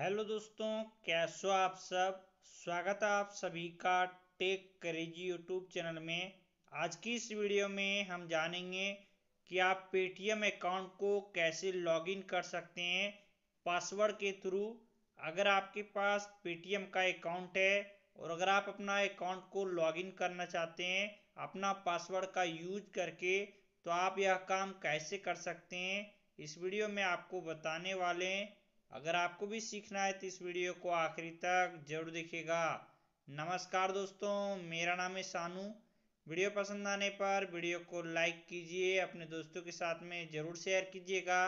hello दोस्तों कैसो आप सब स्वागत है आप सभी का टेक करेजी यूट्यूब चैनल में आज की इस वीडियो में हम जानेंगे कि आप पेटीएम अकाउंट को कैसे लॉगिन कर सकते हैं पासवर्ड के थ्रू अगर आपके पास पेटीएम का अकाउंट है और अगर आप अपना अकाउंट को लॉगिन करना चाहते हैं अपना पासवर्ड का यूज करके तो आप यह काम कैसे कर सकते हैं इस वीडियो में आपको बताने वाले हैं अगर आपको भी सीखना है तो इस वीडियो को आखिरी तक जरूर देखिएगा नमस्कार दोस्तों मेरा नाम है सानू वीडियो पसंद आने पर वीडियो को लाइक कीजिए अपने दोस्तों के साथ में ज़रूर शेयर कीजिएगा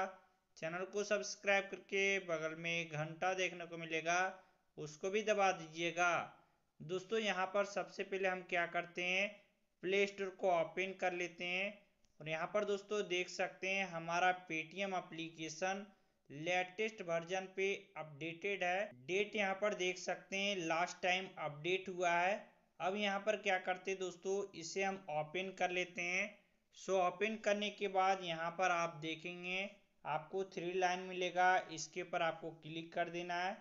चैनल को सब्सक्राइब करके बगल में घंटा देखने को मिलेगा उसको भी दबा दीजिएगा दोस्तों यहाँ पर सबसे पहले हम क्या करते हैं प्ले स्टोर को ओपन कर लेते हैं और यहाँ पर दोस्तों देख सकते हैं हमारा पेटीएम अप्लीकेशन लेटेस्ट वर्जन पे अपडेटेड है डेट यहाँ पर देख सकते हैं लास्ट टाइम अपडेट हुआ है अब यहाँ पर क्या करते हैं दोस्तों इसे हम ओपन कर लेते हैं सो ओपन करने के बाद यहाँ पर आप देखेंगे आपको थ्री लाइन मिलेगा इसके पर आपको क्लिक कर देना है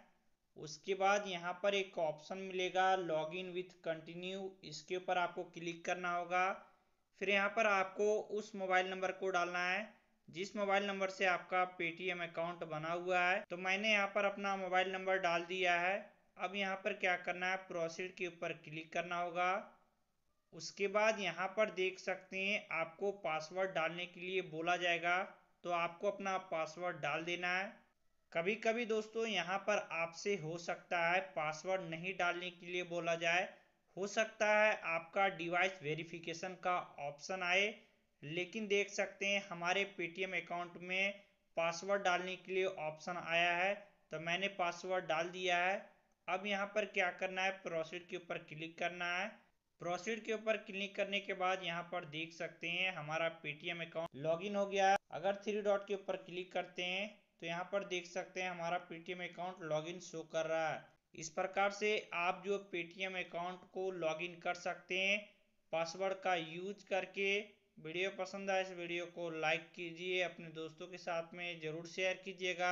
उसके बाद यहाँ पर एक ऑप्शन मिलेगा लॉग इन विथ कंटिन्यू इसके ऊपर आपको क्लिक करना होगा फिर यहाँ पर आपको उस मोबाइल नंबर को डालना है जिस मोबाइल नंबर से आपका पेटीएम अकाउंट बना हुआ है तो मैंने यहाँ पर अपना मोबाइल नंबर डाल दिया है अब यहाँ पर क्या करना है प्रोसीड के ऊपर क्लिक करना होगा उसके बाद यहाँ पर देख सकते हैं आपको पासवर्ड डालने के लिए बोला जाएगा तो आपको अपना पासवर्ड डाल देना है कभी कभी दोस्तों यहाँ पर आपसे हो सकता है पासवर्ड नहीं डालने के लिए बोला जाए हो सकता है आपका डिवाइस वेरिफिकेशन का ऑप्शन आए लेकिन देख सकते हैं हमारे पेटीएम अकाउंट में पासवर्ड डालने के लिए ऑप्शन आया है तो मैंने पासवर्ड डाल दिया है अब यहाँ पर क्या करना है प्रोसीड के ऊपर क्लिक करना है प्रोसीड के ऊपर क्लिक करने के बाद यहाँ पर देख सकते हैं हमारा पेटीएम अकाउंट लॉगिन हो गया है अगर थ्री डॉट के ऊपर क्लिक करते हैं तो यहाँ पर देख सकते हैं हमारा पेटीएम अकाउंट लॉगिन शो कर रहा है इस प्रकार से आप जो पेटीएम अकाउंट को लॉगिन कर सकते हैं पासवर्ड का यूज करके वीडियो पसंद आए इस तो वीडियो को लाइक कीजिए अपने दोस्तों के साथ में ज़रूर शेयर कीजिएगा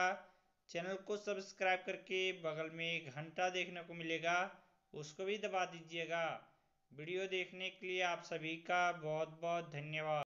चैनल को सब्सक्राइब करके बगल में घंटा देखने को मिलेगा उसको भी दबा दीजिएगा वीडियो देखने के लिए आप सभी का बहुत बहुत धन्यवाद